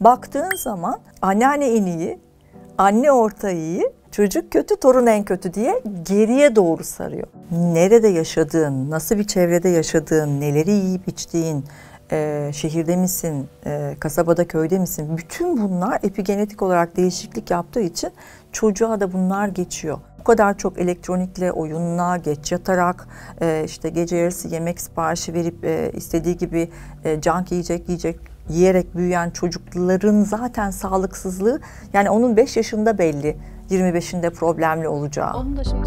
Baktığın zaman anneanne en iyi, anne orta iyi, çocuk kötü, torun en kötü diye geriye doğru sarıyor. Nerede yaşadığın, nasıl bir çevrede yaşadığın, neleri yiyip içtiğin, e, şehirde misin, e, kasabada, köyde misin? Bütün bunlar epigenetik olarak değişiklik yaptığı için çocuğa da bunlar geçiyor. Bu kadar çok elektronikle, oyunla, geç yatarak, e, işte gece yarısı yemek siparişi verip e, istediği gibi e, junk yiyecek, yiyecek yiyerek büyüyen çocukların zaten sağlıksızlığı yani onun 5 yaşında belli 25'inde problemli olacağı. Onu da şimdi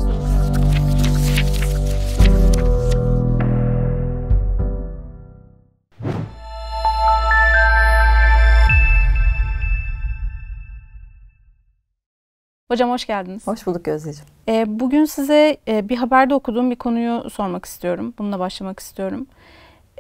Hocam hoş geldiniz. Hoş bulduk Gözdeciğim. Ee, bugün size e, bir haberde okuduğum bir konuyu sormak istiyorum. Bununla başlamak istiyorum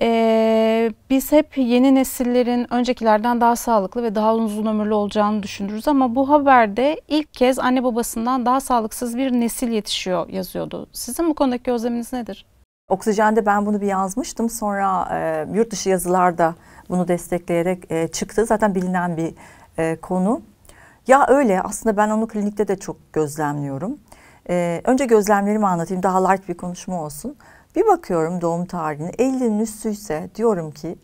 e, biz hep yeni nesillerin öncekilerden daha sağlıklı ve daha uzun ömürlü olacağını düşünürüz ama bu haberde ilk kez anne babasından daha sağlıksız bir nesil yetişiyor yazıyordu. Sizin bu konudaki gözleminiz nedir? Oksijen'de ben bunu bir yazmıştım. Sonra e, yurt dışı yazılarda bunu destekleyerek e, çıktı. Zaten bilinen bir e, konu. Ya öyle aslında ben onu klinikte de çok gözlemliyorum. E, önce gözlemlerimi anlatayım daha light bir konuşma olsun. Bir bakıyorum doğum tarihini 50'nin üstüyse diyorum ki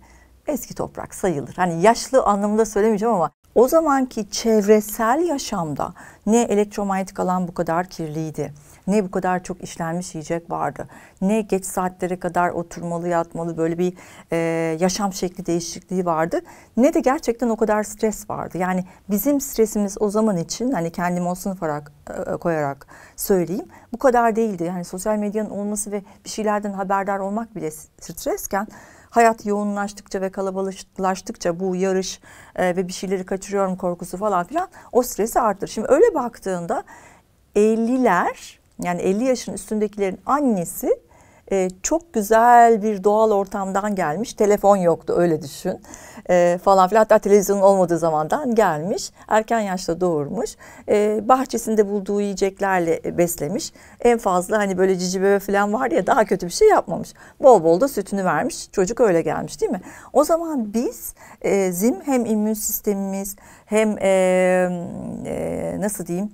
eski toprak sayılır. Hani yaşlı anlamında söylemeyeceğim ama o zamanki çevresel yaşamda ne elektromanyetik alan bu kadar kirliydi ne bu kadar çok işlenmiş yiyecek vardı. Ne geç saatlere kadar oturmalı yatmalı böyle bir e, yaşam şekli değişikliği vardı. Ne de gerçekten o kadar stres vardı. Yani bizim stresimiz o zaman için hani kendimi o sınıfarak e, e, koyarak söyleyeyim. Bu kadar değildi. Yani sosyal medyanın olması ve bir şeylerden haberdar olmak bile stresken hayat yoğunlaştıkça ve kalabalıklaştıkça bu yarış e, ve bir şeyleri kaçırıyorum korkusu falan filan o stresi arttır. Şimdi öyle baktığında 50'ler yani 50 yaşın üstündekilerin annesi e, çok güzel bir doğal ortamdan gelmiş. Telefon yoktu öyle düşün e, falan filan. Hatta televizyonun olmadığı zamandan gelmiş. Erken yaşta doğurmuş. E, bahçesinde bulduğu yiyeceklerle e, beslemiş. En fazla hani böyle cici bebe falan var ya daha kötü bir şey yapmamış. Bol bol da sütünü vermiş. Çocuk öyle gelmiş değil mi? O zaman biz e, zim hem immün sistemimiz hem e, e, nasıl diyeyim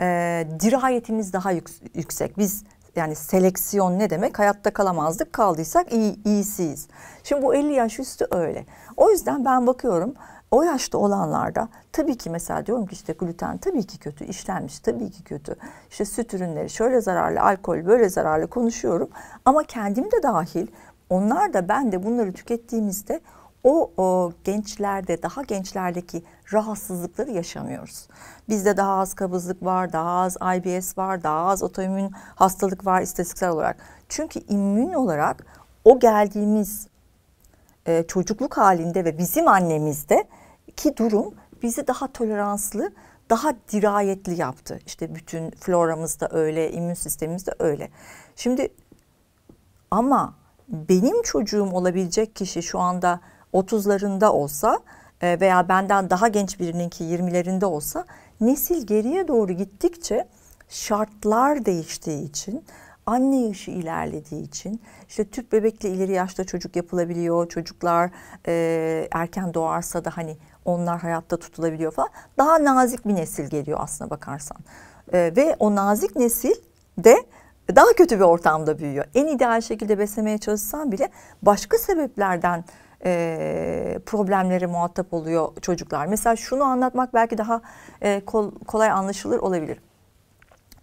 e, dirayetimiz daha yük, yüksek. Biz yani seleksiyon ne demek? Hayatta kalamazdık, kaldıysak iyi, iyisiyiz. Şimdi bu 50 yaş üstü öyle. O yüzden ben bakıyorum o yaşta olanlarda tabii ki mesela diyorum ki işte gluten tabii ki kötü, işlenmiş tabii ki kötü. İşte süt ürünleri şöyle zararlı, alkol böyle zararlı konuşuyorum. Ama kendim de dahil onlar da ben de bunları tükettiğimizde o, o gençlerde, daha gençlerdeki rahatsızlıkları yaşamıyoruz. Bizde daha az kabızlık var, daha az IBS var, daha az otoimmün hastalık var istatistiksel olarak. Çünkü immün olarak o geldiğimiz e, çocukluk halinde ve bizim annemizde ki durum bizi daha toleranslı, daha dirayetli yaptı. İşte bütün floramız da öyle, immün sistemimiz de öyle. Şimdi ama benim çocuğum olabilecek kişi şu anda 30'larında olsa e, veya benden daha genç birininki 20'lerinde olsa nesil geriye doğru gittikçe şartlar değiştiği için anne yaşı ilerlediği için işte tüp bebekle ileri yaşta çocuk yapılabiliyor. Çocuklar e, erken doğarsa da hani onlar hayatta tutulabiliyor falan. Daha nazik bir nesil geliyor aslına bakarsan. E, ve o nazik nesil de daha kötü bir ortamda büyüyor. En ideal şekilde beslemeye çalışsan bile başka sebeplerden e, problemlere muhatap oluyor çocuklar. Mesela şunu anlatmak belki daha e, kol, kolay anlaşılır olabilir.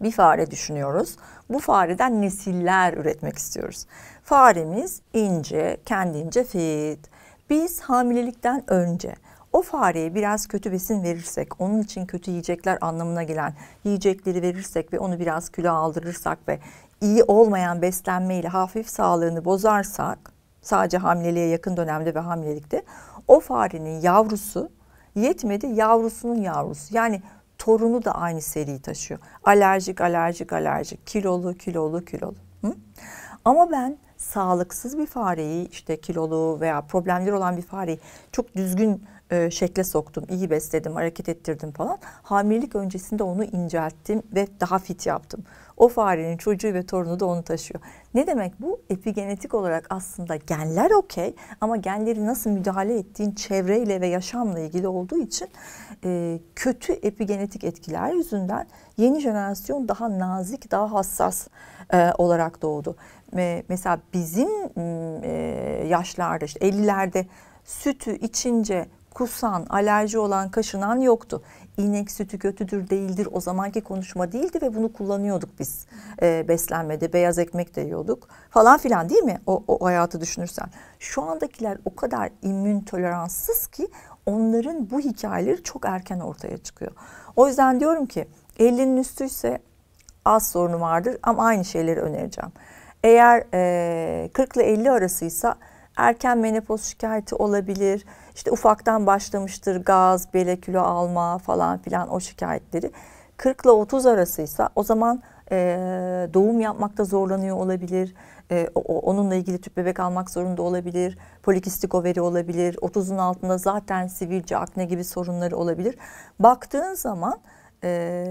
Bir fare düşünüyoruz. Bu fareden nesiller üretmek istiyoruz. Faremiz ince, kendince fit. Biz hamilelikten önce o fareye biraz kötü besin verirsek, onun için kötü yiyecekler anlamına gelen yiyecekleri verirsek ve onu biraz kilo aldırırsak ve iyi olmayan beslenmeyle hafif sağlığını bozarsak sadece hamileliğe yakın dönemde ve hamilelikte o farenin yavrusu yetmedi yavrusunun yavrusu yani torunu da aynı seriyi taşıyor. Alerjik alerjik alerjik kilolu kilolu kilolu. Hı? Ama ben sağlıksız bir fareyi işte kilolu veya problemleri olan bir fareyi çok düzgün e, şekle soktum, iyi besledim, hareket ettirdim falan. Hamilelik öncesinde onu incelttim ve daha fit yaptım. O farenin çocuğu ve torunu da onu taşıyor. Ne demek bu? Epigenetik olarak aslında genler okey ama genleri nasıl müdahale ettiğin çevreyle ve yaşamla ilgili olduğu için e, kötü epigenetik etkiler yüzünden yeni jenerasyon daha nazik, daha hassas e, olarak doğdu. E, mesela bizim e, yaşlarda işte 50'lerde sütü içince kusan, alerji olan, kaşınan yoktu. İnek sütü kötüdür değildir o zamanki konuşma değildi ve bunu kullanıyorduk biz e, beslenmede. Beyaz ekmek de yiyorduk falan filan değil mi o, o hayatı düşünürsen. Şu andakiler o kadar immün toleranssız ki onların bu hikayeleri çok erken ortaya çıkıyor. O yüzden diyorum ki 50'nin üstüyse az sorunu vardır ama aynı şeyleri önereceğim. Eğer e, 40 ile 50 arasıysa erken menopoz şikayeti olabilir. İşte ufaktan başlamıştır gaz, bele kilo alma falan filan o şikayetleri. 40 ile 30 arasıysa o zaman e, doğum yapmakta zorlanıyor olabilir. E, o, onunla ilgili tüp bebek almak zorunda olabilir. Polikistik overi olabilir. 30'un altında zaten sivilce, akne gibi sorunları olabilir. Baktığın zaman e,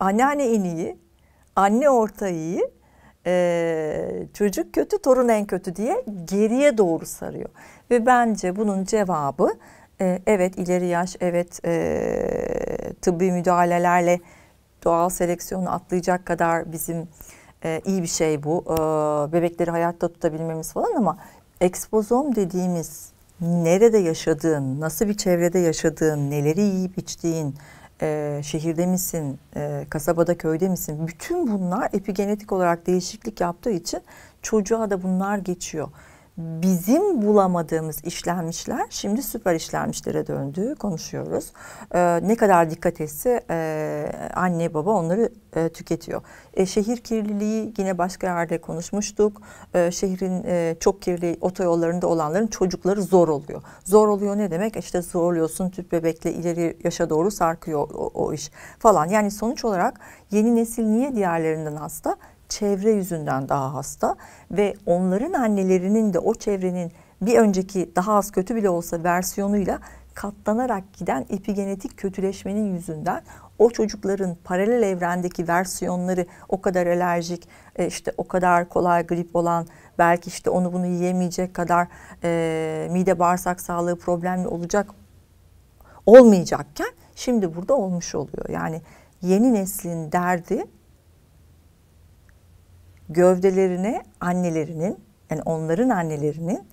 anneanne iyi, anne orta iyi, e, çocuk kötü, torun en kötü diye geriye doğru sarıyor. Ve bence bunun cevabı e, evet ileri yaş, evet e, tıbbi müdahalelerle doğal seleksiyonu atlayacak kadar bizim e, iyi bir şey bu. E, bebekleri hayatta tutabilmemiz falan ama ekspozom dediğimiz nerede yaşadığın, nasıl bir çevrede yaşadığın, neleri yiyip içtiğin, e, şehirde misin, e, kasabada, köyde misin? Bütün bunlar epigenetik olarak değişiklik yaptığı için çocuğa da bunlar geçiyor bizim bulamadığımız işlenmişler şimdi süper işlenmişlere döndü konuşuyoruz. Ee, ne kadar dikkat etse e, anne baba onları e, tüketiyor. E, şehir kirliliği yine başka yerde konuşmuştuk. E, şehrin e, çok kirli otoyollarında olanların çocukları zor oluyor. Zor oluyor ne demek? İşte zorluyorsun tüp bebekle ileri yaşa doğru sarkıyor o, o iş falan. Yani sonuç olarak yeni nesil niye diğerlerinden hasta? çevre yüzünden daha hasta ve onların annelerinin de o çevrenin bir önceki daha az kötü bile olsa versiyonuyla katlanarak giden epigenetik kötüleşmenin yüzünden o çocukların paralel evrendeki versiyonları o kadar alerjik, e, işte o kadar kolay grip olan, belki işte onu bunu yiyemeyecek kadar e, mide bağırsak sağlığı problemli olacak olmayacakken şimdi burada olmuş oluyor. Yani yeni neslin derdi gövdelerine annelerinin yani onların annelerinin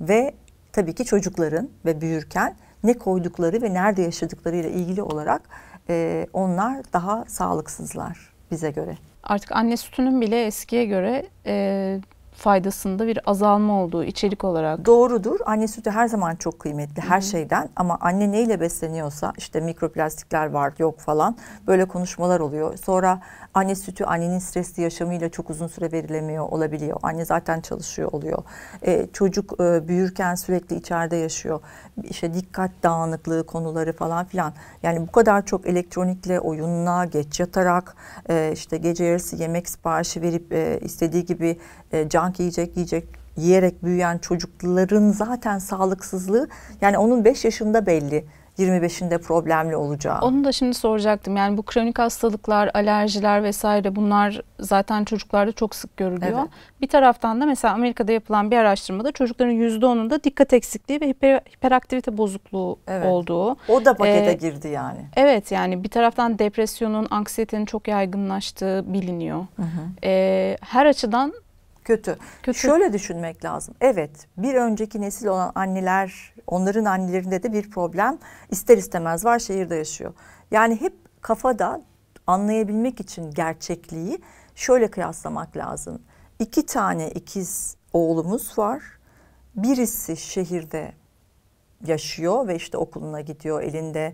ve tabii ki çocukların ve büyürken ne koydukları ve nerede yaşadıklarıyla ilgili olarak e, onlar daha sağlıksızlar bize göre. Artık anne sütünün bile eskiye göre e, faydasında bir azalma olduğu içerik olarak. Doğrudur. Anne sütü her zaman çok kıymetli her Hı-hı. şeyden ama anne neyle besleniyorsa işte mikroplastikler var yok falan böyle konuşmalar oluyor. Sonra anne sütü annenin stresli yaşamıyla çok uzun süre verilemiyor olabiliyor. Anne zaten çalışıyor oluyor. Ee, çocuk e, büyürken sürekli içeride yaşıyor. İşte dikkat dağınıklığı konuları falan filan. Yani bu kadar çok elektronikle oyunla geç yatarak e, işte gece yarısı yemek siparişi verip e, istediği gibi e, can junk yiyecek yiyecek yiyerek büyüyen çocukların zaten sağlıksızlığı yani onun 5 yaşında belli. 25'inde problemli olacağı. Onu da şimdi soracaktım. Yani bu kronik hastalıklar, alerjiler vesaire bunlar zaten çocuklarda çok sık görülüyor. Evet. Bir taraftan da mesela Amerika'da yapılan bir araştırmada çocukların %10'unda dikkat eksikliği ve hiper, hiperaktivite bozukluğu evet. olduğu. O da pakete ee, girdi yani. Evet yani bir taraftan depresyonun, anksiyetenin çok yaygınlaştığı biliniyor. Hı hı. Ee, her açıdan kötü. kötü. Şöyle düşünmek lazım. Evet bir önceki nesil olan anneler onların annelerinde de bir problem ister istemez var şehirde yaşıyor. Yani hep kafada anlayabilmek için gerçekliği şöyle kıyaslamak lazım. İki tane ikiz oğlumuz var. Birisi şehirde yaşıyor ve işte okuluna gidiyor elinde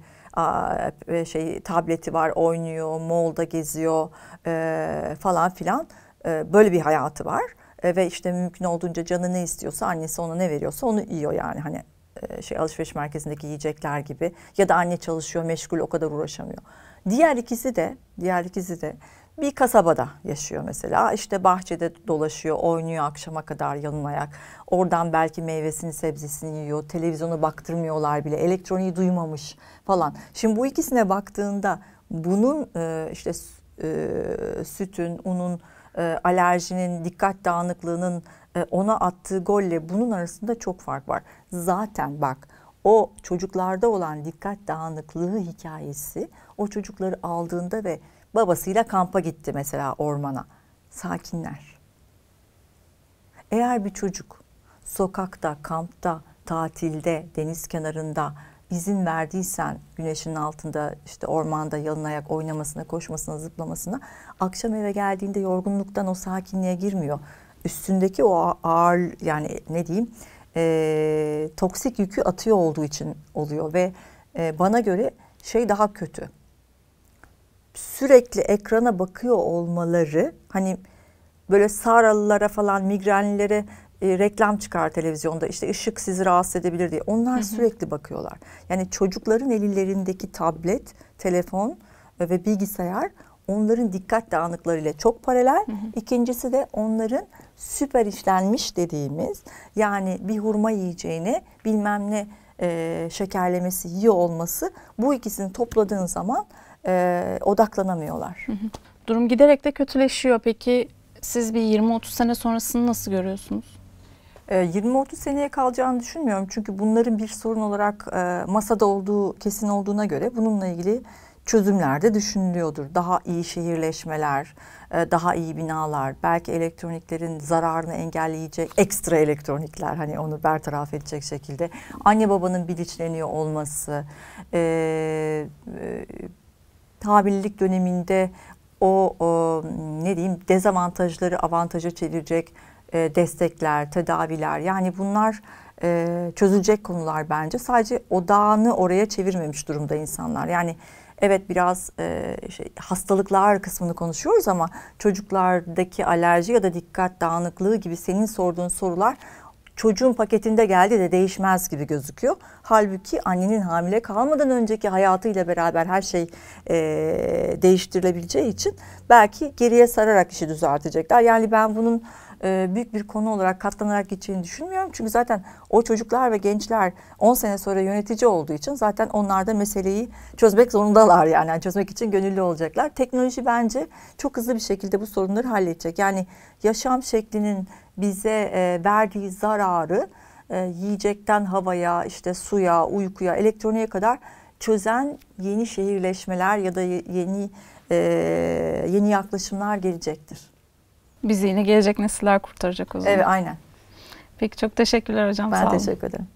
e, şey tableti var oynuyor molda geziyor e, falan filan e, böyle bir hayatı var ve işte mümkün olduğunca canı ne istiyorsa annesi ona ne veriyorsa onu yiyor yani hani e, şey alışveriş merkezindeki yiyecekler gibi ya da anne çalışıyor meşgul o kadar uğraşamıyor. Diğer ikisi de diğer ikisi de bir kasabada yaşıyor mesela. işte bahçede dolaşıyor, oynuyor akşama kadar yalın ayak. Oradan belki meyvesini, sebzesini yiyor. televizyonu baktırmıyorlar bile. Elektroniği duymamış falan. Şimdi bu ikisine baktığında bunun e, işte e, sütün, unun e, alerjinin, dikkat dağınıklığının e, ona attığı golle bunun arasında çok fark var. Zaten bak o çocuklarda olan dikkat dağınıklığı hikayesi o çocukları aldığında ve babasıyla kampa gitti mesela ormana. Sakinler. Eğer bir çocuk sokakta, kampta, tatilde, deniz kenarında izin verdiysen güneşin altında işte ormanda yalın ayak oynamasına, koşmasına, zıplamasına akşam eve geldiğinde yorgunluktan o sakinliğe girmiyor. Üstündeki o ağır yani ne diyeyim e, toksik yükü atıyor olduğu için oluyor ve e, bana göre şey daha kötü. Sürekli ekrana bakıyor olmaları hani böyle saralılara falan migrenlere e, reklam çıkar televizyonda işte ışık sizi rahatsız edebilir diye. Onlar hı hı. sürekli bakıyorlar. Yani çocukların ellerindeki tablet, telefon e, ve bilgisayar onların dikkat dağınıklarıyla çok paralel. Hı hı. İkincisi de onların süper işlenmiş dediğimiz yani bir hurma yiyeceğini bilmem ne e, şekerlemesi iyi olması bu ikisini topladığın zaman e, odaklanamıyorlar. Hı hı. Durum giderek de kötüleşiyor. Peki siz bir 20-30 sene sonrasını nasıl görüyorsunuz? E, ee, 20-30 seneye kalacağını düşünmüyorum. Çünkü bunların bir sorun olarak e, masada olduğu kesin olduğuna göre bununla ilgili çözümler de düşünülüyordur. Daha iyi şehirleşmeler, e, daha iyi binalar, belki elektroniklerin zararını engelleyecek ekstra elektronikler hani onu bertaraf edecek şekilde anne babanın bilinçleniyor olması, e, e, tabirlilik döneminde o, o ne diyeyim dezavantajları avantaja çevirecek e, destekler, tedaviler yani bunlar e, çözülecek konular bence. Sadece odağını oraya çevirmemiş durumda insanlar. Yani evet biraz e, şey, hastalıklar kısmını konuşuyoruz ama çocuklardaki alerji ya da dikkat dağınıklığı gibi senin sorduğun sorular çocuğun paketinde geldi de değişmez gibi gözüküyor. Halbuki annenin hamile kalmadan önceki hayatıyla beraber her şey e, değiştirilebileceği için belki geriye sararak işi düzeltecekler. Yani ben bunun e, büyük bir konu olarak katlanarak geçeceğini düşünmüyorum. Çünkü zaten o çocuklar ve gençler 10 sene sonra yönetici olduğu için zaten onlar da meseleyi çözmek zorundalar yani. yani çözmek için gönüllü olacaklar. Teknoloji bence çok hızlı bir şekilde bu sorunları halledecek. Yani yaşam şeklinin bize e, verdiği zararı e, yiyecekten havaya, işte suya, uykuya, elektroniğe kadar çözen yeni şehirleşmeler ya da yeni e, yeni yaklaşımlar gelecektir. Bizi yine gelecek nesiller kurtaracak o zaman. Evet aynen. Peki çok teşekkürler hocam. Ben teşekkür ederim.